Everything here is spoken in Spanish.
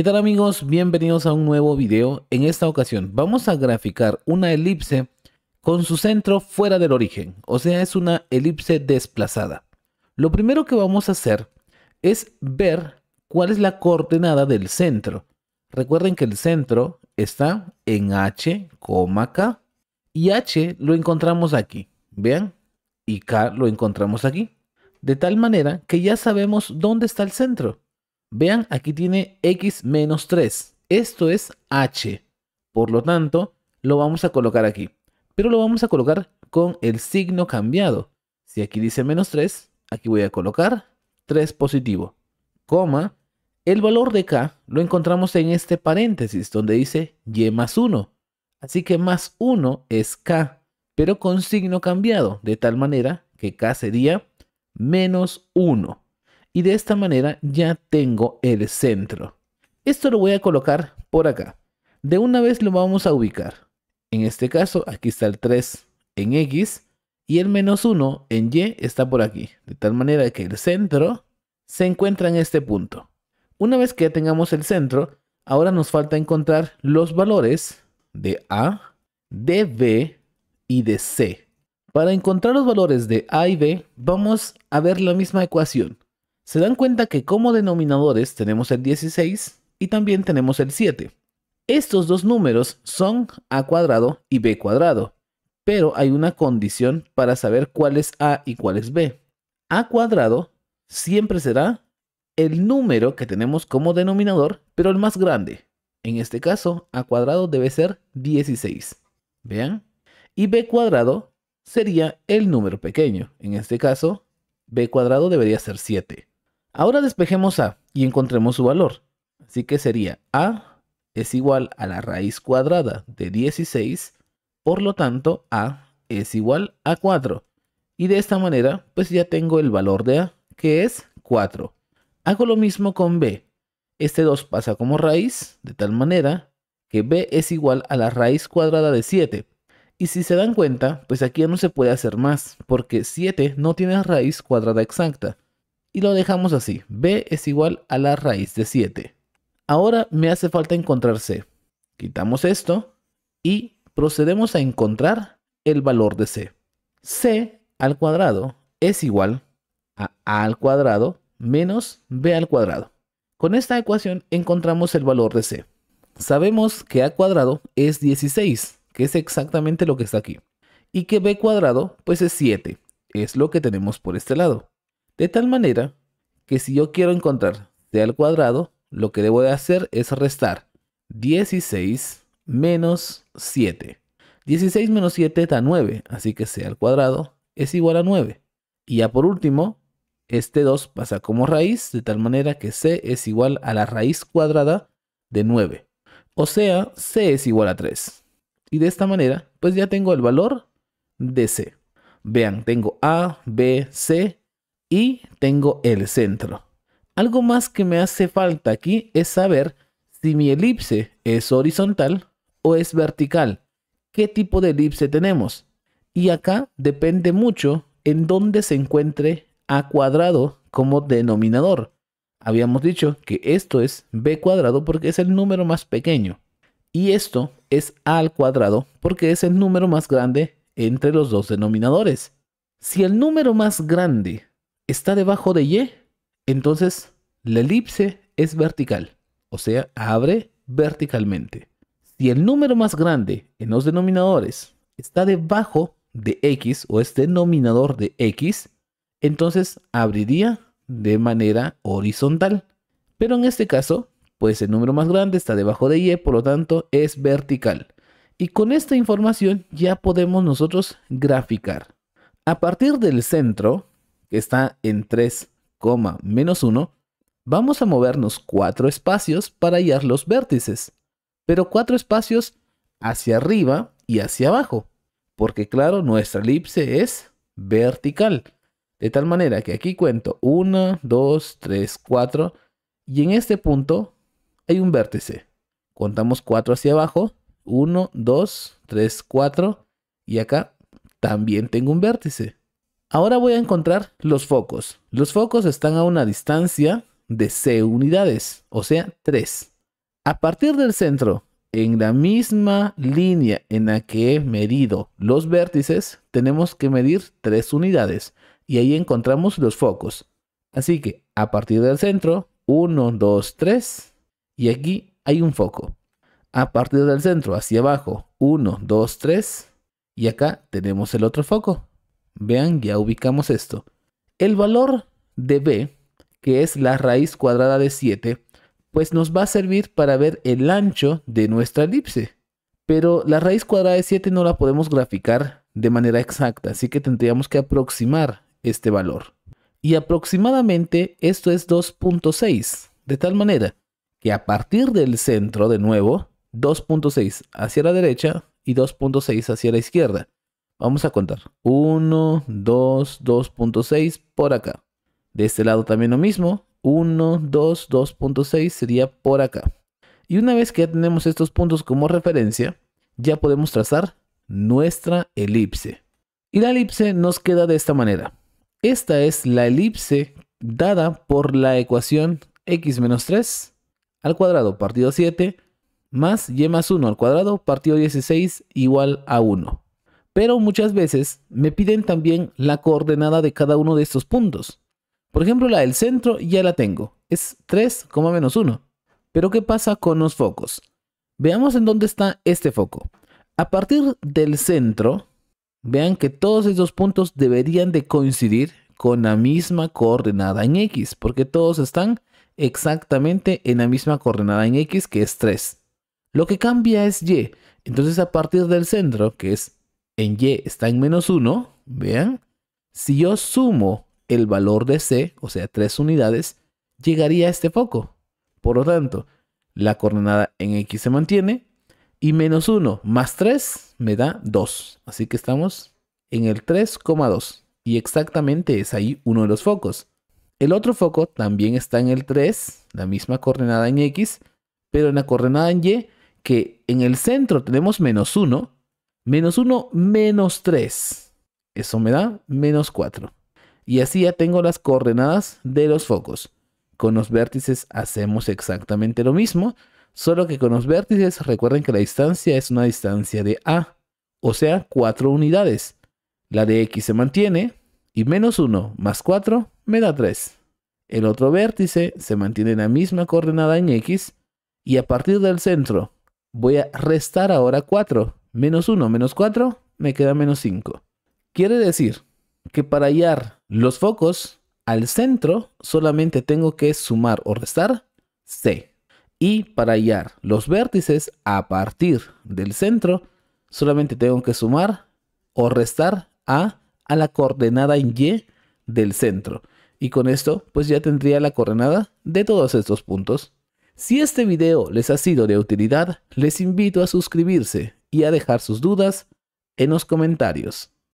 ¿Qué tal amigos? Bienvenidos a un nuevo video. En esta ocasión vamos a graficar una elipse con su centro fuera del origen, o sea es una elipse desplazada. Lo primero que vamos a hacer es ver cuál es la coordenada del centro. Recuerden que el centro está en h, k y h lo encontramos aquí, vean, y k lo encontramos aquí. De tal manera que ya sabemos dónde está el centro. Vean, aquí tiene x menos 3. Esto es h. Por lo tanto, lo vamos a colocar aquí. Pero lo vamos a colocar con el signo cambiado. Si aquí dice menos 3, aquí voy a colocar 3 positivo. Coma. El valor de k lo encontramos en este paréntesis donde dice y más 1. Así que más 1 es k, pero con signo cambiado, de tal manera que k sería menos 1 y de esta manera ya tengo el centro. Esto lo voy a colocar por acá. De una vez lo vamos a ubicar. En este caso, aquí está el 3 en X y el menos 1 en Y está por aquí. De tal manera que el centro se encuentra en este punto. Una vez que ya tengamos el centro, ahora nos falta encontrar los valores de A, de B y de C. Para encontrar los valores de A y B, vamos a ver la misma ecuación se dan cuenta que como denominadores tenemos el 16 y también tenemos el 7. Estos dos números son a cuadrado y b cuadrado, pero hay una condición para saber cuál es a y cuál es b. a cuadrado siempre será el número que tenemos como denominador, pero el más grande. En este caso, a cuadrado debe ser 16. ¿Vean? Y b cuadrado sería el número pequeño. En este caso, b cuadrado debería ser 7. Ahora despejemos A y encontremos su valor. Así que sería A es igual a la raíz cuadrada de 16, por lo tanto A es igual a 4. Y de esta manera, pues ya tengo el valor de A, que es 4. Hago lo mismo con B. Este 2 pasa como raíz, de tal manera que B es igual a la raíz cuadrada de 7. Y si se dan cuenta, pues aquí ya no se puede hacer más, porque 7 no tiene raíz cuadrada exacta y lo dejamos así. b es igual a la raíz de 7. Ahora me hace falta encontrar c. Quitamos esto y procedemos a encontrar el valor de c. c al cuadrado es igual a a al cuadrado menos b al cuadrado. Con esta ecuación encontramos el valor de c. Sabemos que a cuadrado es 16, que es exactamente lo que está aquí. Y que b cuadrado pues es 7, es lo que tenemos por este lado. De tal manera que si yo quiero encontrar c al cuadrado, lo que debo de hacer es restar 16 menos 7. 16 menos 7 da 9, así que c al cuadrado es igual a 9. Y ya por último, este 2 pasa como raíz, de tal manera que c es igual a la raíz cuadrada de 9. O sea, c es igual a 3. Y de esta manera, pues ya tengo el valor de c. Vean, tengo a, b, c y tengo el centro. Algo más que me hace falta aquí es saber si mi elipse es horizontal o es vertical. ¿Qué tipo de elipse tenemos? Y acá depende mucho en dónde se encuentre a cuadrado como denominador. Habíamos dicho que esto es b cuadrado porque es el número más pequeño. Y esto es a al cuadrado porque es el número más grande entre los dos denominadores. Si el número más grande está debajo de Y, entonces la elipse es vertical, o sea, abre verticalmente. Si el número más grande en los denominadores está debajo de X o es denominador de X, entonces abriría de manera horizontal. Pero en este caso, pues el número más grande está debajo de Y, por lo tanto es vertical. Y con esta información ya podemos nosotros graficar. A partir del centro, que está en 3, menos 1, vamos a movernos 4 espacios para hallar los vértices, pero 4 espacios hacia arriba y hacia abajo, porque claro, nuestra elipse es vertical. De tal manera que aquí cuento 1, 2, 3, 4 y en este punto hay un vértice. Contamos 4 hacia abajo, 1, 2, 3, 4 y acá también tengo un vértice. Ahora voy a encontrar los focos. Los focos están a una distancia de C unidades, o sea, 3. A partir del centro, en la misma línea en la que he medido los vértices, tenemos que medir 3 unidades y ahí encontramos los focos. Así que a partir del centro, 1, 2, 3 y aquí hay un foco. A partir del centro hacia abajo, 1, 2, 3 y acá tenemos el otro foco vean, ya ubicamos esto. El valor de b, que es la raíz cuadrada de 7, pues nos va a servir para ver el ancho de nuestra elipse. Pero la raíz cuadrada de 7 no la podemos graficar de manera exacta, así que tendríamos que aproximar este valor. Y aproximadamente esto es 2.6, de tal manera que a partir del centro, de nuevo, 2.6 hacia la derecha y 2.6 hacia la izquierda. Vamos a contar. 1, 2, 2.6 por acá. De este lado también lo mismo. 1, 2, 2.6 sería por acá. Y una vez que ya tenemos estos puntos como referencia, ya podemos trazar nuestra elipse. Y la elipse nos queda de esta manera. Esta es la elipse dada por la ecuación x menos 3 al cuadrado partido 7 más y más 1 al cuadrado partido 16 igual a 1. Pero muchas veces me piden también la coordenada de cada uno de estos puntos. Por ejemplo, la del centro ya la tengo. Es 3,-1. menos Pero ¿qué pasa con los focos? Veamos en dónde está este foco. A partir del centro, vean que todos estos puntos deberían de coincidir con la misma coordenada en X, porque todos están exactamente en la misma coordenada en X, que es 3. Lo que cambia es Y. Entonces, a partir del centro, que es en y está en menos 1, vean, si yo sumo el valor de c, o sea, 3 unidades, llegaría a este foco. Por lo tanto, la coordenada en x se mantiene y menos 1 más 3 me da 2. Así que estamos en el 3,2 y exactamente es ahí uno de los focos. El otro foco también está en el 3, la misma coordenada en x, pero en la coordenada en y, que en el centro tenemos menos 1, Menos 1, menos 3. Eso me da menos 4. Y así ya tengo las coordenadas de los focos. Con los vértices hacemos exactamente lo mismo, solo que con los vértices recuerden que la distancia es una distancia de A, o sea, 4 unidades. La de X se mantiene y menos 1 más 4 me da 3. El otro vértice se mantiene en la misma coordenada en X y a partir del centro voy a restar ahora 4 Menos 1 menos 4 me queda menos 5. Quiere decir que para hallar los focos al centro solamente tengo que sumar o restar C. Y para hallar los vértices a partir del centro solamente tengo que sumar o restar A a la coordenada en Y del centro. Y con esto pues ya tendría la coordenada de todos estos puntos. Si este video les ha sido de utilidad, les invito a suscribirse y a dejar sus dudas en los comentarios.